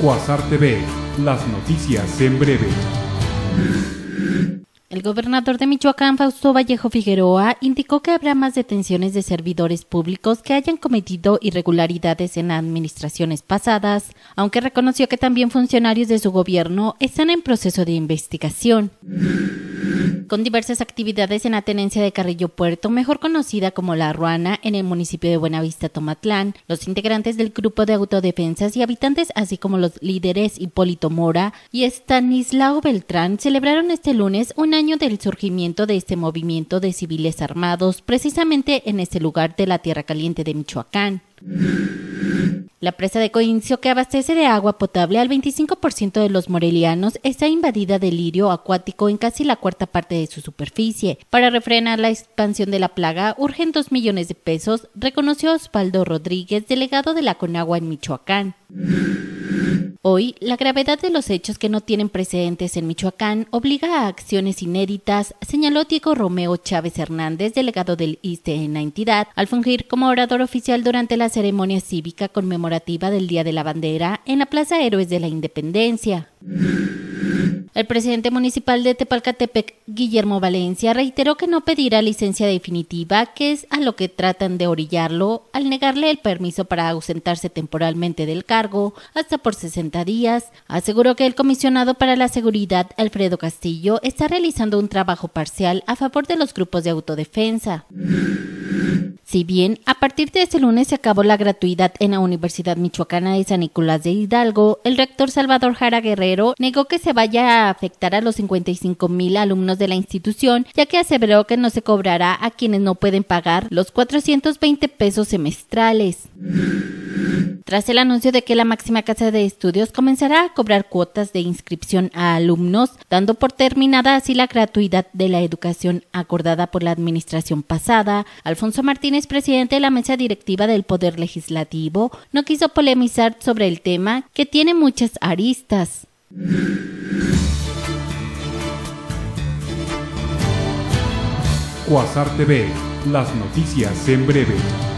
Cuasar TV, las noticias en breve. El gobernador de Michoacán, Fausto Vallejo Figueroa, indicó que habrá más detenciones de servidores públicos que hayan cometido irregularidades en administraciones pasadas, aunque reconoció que también funcionarios de su gobierno están en proceso de investigación con diversas actividades en la tenencia de Carrillo Puerto, mejor conocida como La Ruana, en el municipio de Buenavista, Tomatlán. Los integrantes del grupo de autodefensas y habitantes, así como los líderes Hipólito Mora y Stanislao Beltrán, celebraron este lunes un año del surgimiento de este movimiento de civiles armados, precisamente en este lugar de la Tierra Caliente de Michoacán. La presa de Coincio, que abastece de agua potable al 25% de los morelianos, está invadida de lirio acuático en casi la cuarta parte de su superficie. Para refrenar la expansión de la plaga, urgen 2 millones de pesos, reconoció Osvaldo Rodríguez, delegado de la Conagua en Michoacán. Hoy, la gravedad de los hechos que no tienen precedentes en Michoacán obliga a acciones inéditas, señaló Diego Romeo Chávez Hernández, delegado del ISTE en la entidad, al fungir como orador oficial durante la ceremonia cívica conmemorativa del Día de la Bandera en la Plaza Héroes de la Independencia. El presidente municipal de Tepalcatepec, Guillermo Valencia, reiteró que no pedirá licencia definitiva, que es a lo que tratan de orillarlo al negarle el permiso para ausentarse temporalmente del cargo hasta por 60 días. Aseguró que el comisionado para la seguridad, Alfredo Castillo, está realizando un trabajo parcial a favor de los grupos de autodefensa. Si bien a partir de este lunes se acabó la gratuidad en la Universidad Michoacana de San Nicolás de Hidalgo, el rector Salvador Jara Guerrero negó que se vaya a afectar a los 55 mil alumnos de la institución, ya que aseveró que no se cobrará a quienes no pueden pagar los 420 pesos semestrales tras el anuncio de que la máxima casa de estudios comenzará a cobrar cuotas de inscripción a alumnos, dando por terminada así la gratuidad de la educación acordada por la administración pasada, Alfonso Martínez, presidente de la mesa directiva del Poder Legislativo, no quiso polemizar sobre el tema que tiene muchas aristas. las noticias en breve.